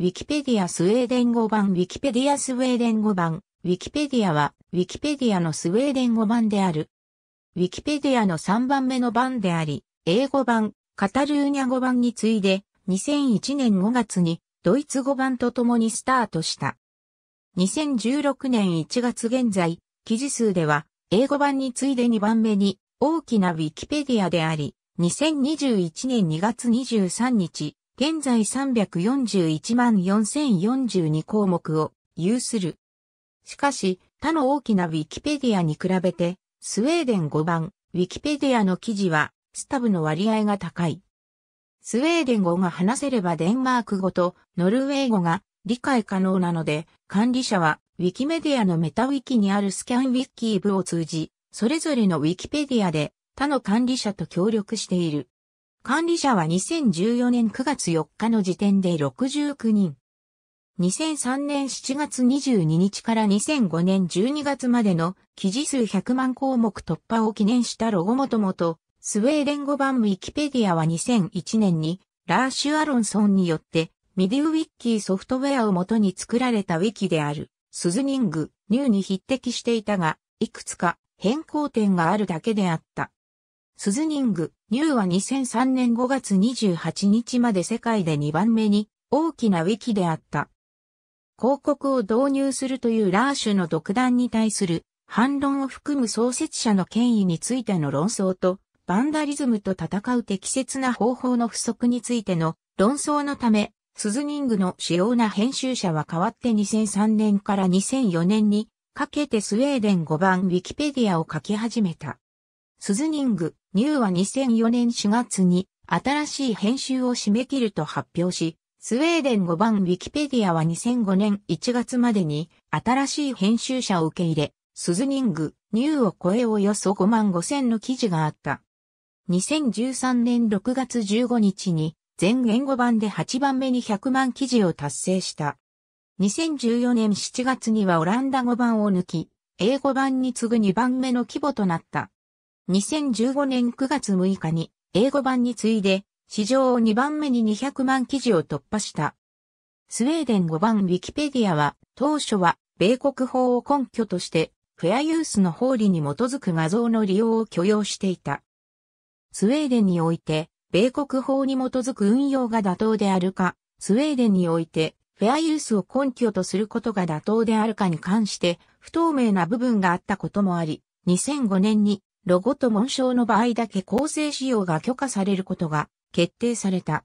ウィキペディアスウェーデン語版ウィキペディアスウェーデン語版ウィキペディアはウィキペディアのスウェーデン語版である。ウィキペディアの3番目の版であり、英語版、カタルーニャ語版に次いで2001年5月にドイツ語版と共にスタートした。2016年1月現在、記事数では英語版に次いで2番目に大きなウィキペディアであり、2021年2月23日、現在341万4042項目を有する。しかし、他の大きなウィキペディアに比べて、スウェーデン5番、ウィキペディアの記事は、スタブの割合が高い。スウェーデン語が話せればデンマーク語とノルウェー語が理解可能なので、管理者はウィキメディアのメタウィキにあるスキャンウィッキー部を通じ、それぞれのウィキペディアで他の管理者と協力している。管理者は2014年9月4日の時点で69人。2003年7月22日から2005年12月までの記事数100万項目突破を記念したロゴもともと、スウェーデン語版ウィキペディアは2001年にラーシュ・アロンソンによってミディウィッキーソフトウェアを元に作られたウィキであるスズニング、ニューに匹敵していたが、いくつか変更点があるだけであった。スズニング、ニューは2003年5月28日まで世界で2番目に大きなウィキであった。広告を導入するというラーシュの独断に対する反論を含む創設者の権威についての論争と、バンダリズムと戦う適切な方法の不足についての論争のため、スズニングの主要な編集者は変わって2003年から2004年にかけてスウェーデン5番ウィキペディアを書き始めた。スズニング、ニューは2004年4月に新しい編集を締め切ると発表し、スウェーデン5番ウィキペディアは2005年1月までに新しい編集者を受け入れ、スズニング、ニューを超えおよそ5万5千の記事があった。2013年6月15日に全言語版で8番目に100万記事を達成した。2014年7月にはオランダ語版を抜き、英語版に次ぐ2番目の規模となった。2015年9月6日に英語版に次いで史上2番目に200万記事を突破した。スウェーデン5番ウィキペディアは当初は米国法を根拠としてフェアユースの法理に基づく画像の利用を許容していた。スウェーデンにおいて米国法に基づく運用が妥当であるか、スウェーデンにおいてフェアユースを根拠とすることが妥当であるかに関して不透明な部分があったこともあり、2005年にロゴと紋章の場合だけ構成使用が許可されることが決定された。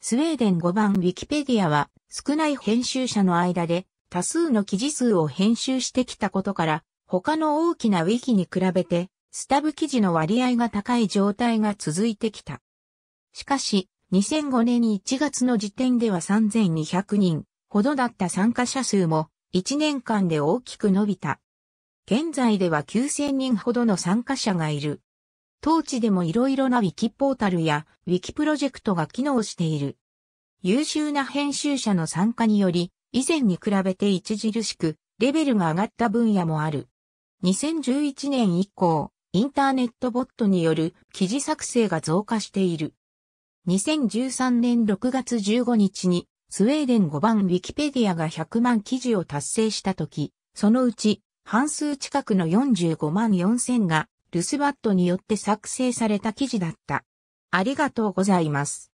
スウェーデン5番ウィキペディアは少ない編集者の間で多数の記事数を編集してきたことから他の大きなウィキに比べてスタブ記事の割合が高い状態が続いてきた。しかし2005年1月の時点では3200人ほどだった参加者数も1年間で大きく伸びた。現在では9000人ほどの参加者がいる。当地でも色々なウィキポータルやウィキプロジェクトが機能している。優秀な編集者の参加により、以前に比べて著しくレベルが上がった分野もある。2011年以降、インターネットボットによる記事作成が増加している。2013年6月15日にスウェーデン5番ウィキペディアが100万記事を達成した時、そのうち半数近くの45万4000が、ルスバットによって作成された記事だった。ありがとうございます。